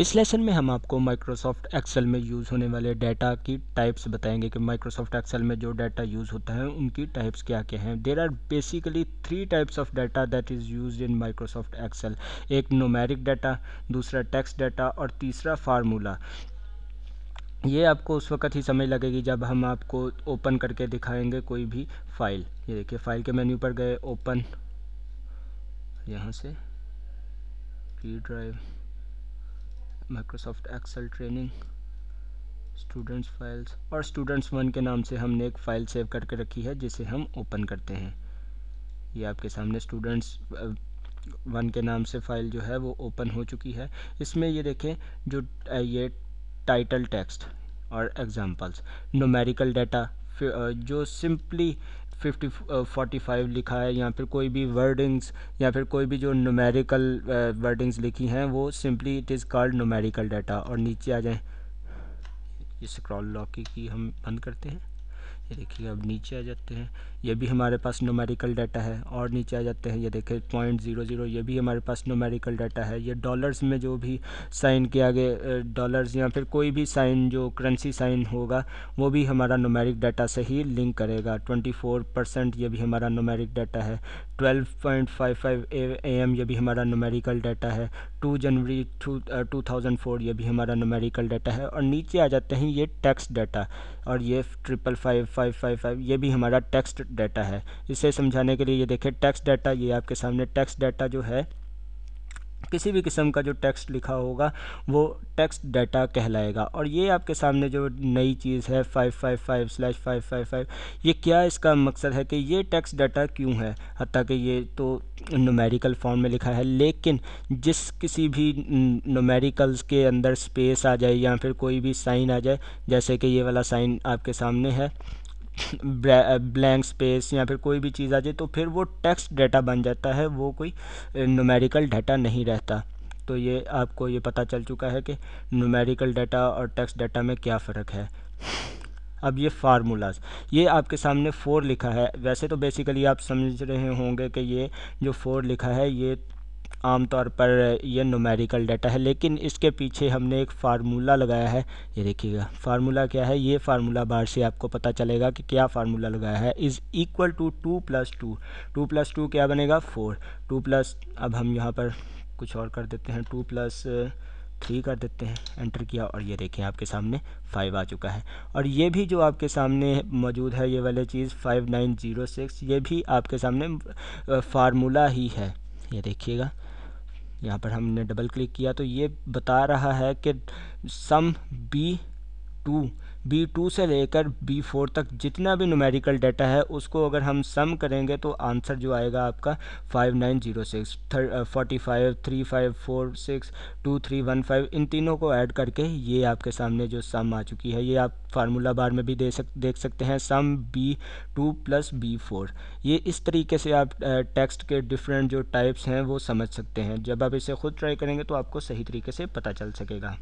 इस लेसन में हम आपको माइक्रोसॉफ्ट एक्सेल में यूज़ होने वाले डाटा की टाइप्स बताएंगे कि माइक्रोसॉफ्ट एक्सेल में जो डाटा यूज़ होता है उनकी टाइप्स क्या क्या हैं there are basically three types of data that is use in Microsoft Excel एक नोमेरिक डाटा दूसरा टेक्स्ट डाटा और तीसरा फार्मूला ये आपको उस वक्त ही समझ लगेगी जब हम आपको ओपन करके दिखाएंगे कोई भी फाइल ये देखिए फाइल के मेन्यू पर गए ओपन यहाँ से E drive Microsoft Excel training students files और स्टूडेंट्स वन के नाम से हमने एक फ़ाइल सेव करके रखी है जिसे हम ओपन करते हैं ये आपके सामने स्टूडेंट्स वन uh, के नाम से फ़ाइल जो है वो ओपन हो चुकी है इसमें ये देखें जो uh, ये टाइटल टेक्स्ट और एग्जांपल्स नोमेरिकल डाटा जो सिंपली फिफ्टी फोर्टी फाइव लिखा है या फिर कोई भी वर्डिंग्स या फिर कोई भी जो नोमेरिकल वर्डिंग्स uh, लिखी हैं वो simply it is called numerical data और नीचे आ जाएँ इस क्रॉल लॉक की हम बंद करते हैं ये देखिए अब नीचे आ जाते हैं ये भी हमारे पास नोमेरिकल डाटा है और नीचे आ जाते हैं ये देखिए पॉइंट ज़ीरो ज़ीरो ये भी हमारे पास नोमेरिकल डाटा है ये डॉलर्स में जो भी साइन के आगे डॉलर्स या फिर कोई भी साइन जो करेंसी साइन होगा वो भी हमारा नोमेरिक डाटा से ही लिंक करेगा ट्वेंटी फोर परसेंट ये भी हमारा नोमेरिक डाटा है twelve point five five A M ये भी हमारा नोमेरिकल डाटा है टू जनवरी टू थाउजेंड फोर ये भी हमारा नोमेरिकल डाटा है और नीचे आ जाते हैं ये टैक्स डाटा और ये triple five five five five ये भी हमारा टेक्स्ट डाटा है इसे समझाने के लिए ये देखें टेक्स्ट डाटा ये आपके सामने टेक्स्ट डाटा जो है किसी भी किस्म का जो टेक्स्ट लिखा होगा वो टेक्स्ट डाटा कहलाएगा और ये आपके सामने जो नई चीज़ है five five five slash five five five ये क्या इसका मकसद है कि ये टेक्स्ट डाटा क्यों है हत्या ये तो नोमेरिकल फॉर्म में लिखा है लेकिन जिस किसी भी नोमेरिकल्स के अंदर स्पेस आ जाए या फिर कोई भी साइन आ जाए जैसे कि ये वाला साइन आपके सामने है ब्लैंक स्पेस या फिर कोई भी चीज़ आ जाए तो फिर वो टेक्स्ट डाटा बन जाता है वो कोई न्यूमेरिकल डाटा नहीं रहता तो ये आपको ये पता चल चुका है कि न्यूमेरिकल डाटा और टेक्स्ट डाटा में क्या फ़र्क है अब ये फार्मूलाज ये आपके सामने फ़ोर लिखा है वैसे तो बेसिकली आप समझ रहे होंगे कि ये जो फ़ोर लिखा है ये आम तौर पर यह नोमेरिकल डाटा है लेकिन इसके पीछे हमने एक फार्मूला लगाया है ये देखिएगा फार्मूला क्या है ये फार्मूला बाहर से आपको पता चलेगा कि क्या फार्मूला लगाया है is equal to two plus two two plus two क्या बनेगा फोर टू प्लस अब हम यहाँ पर कुछ और कर देते हैं टू प्लस थ्री कर देते हैं एंटर किया और ये देखें आपके सामने फाइव आ चुका है और ये भी जो आपके सामने मौजूद है ये वाली चीज़ फाइव नाइन ज़ीरो सिक्स ये भी आपके सामने फार्मूला ही है ये देखिएगा यहाँ पर हमने डबल क्लिक किया तो ये बता रहा है कि sum B two B two से लेकर बी फोर तक जितना भी नुमेरिकल डाटा है उसको अगर हम सम करेंगे तो आंसर जो आएगा आपका five nine zero six forty five three five four six two three one five इन तीनों को ऐड करके ये आपके सामने जो सम आ चुकी है ये आप फार्मूला बार में भी दे सक देख सकते हैं sum B two plus B four ये इस तरीके से आप टेक्स्ट uh, के डिफरेंट जो टाइप्स हैं वो समझ सकते हैं जब आप इसे खुद ट्राई करेंगे तो आपको सही तरीके से पता चल सकेगा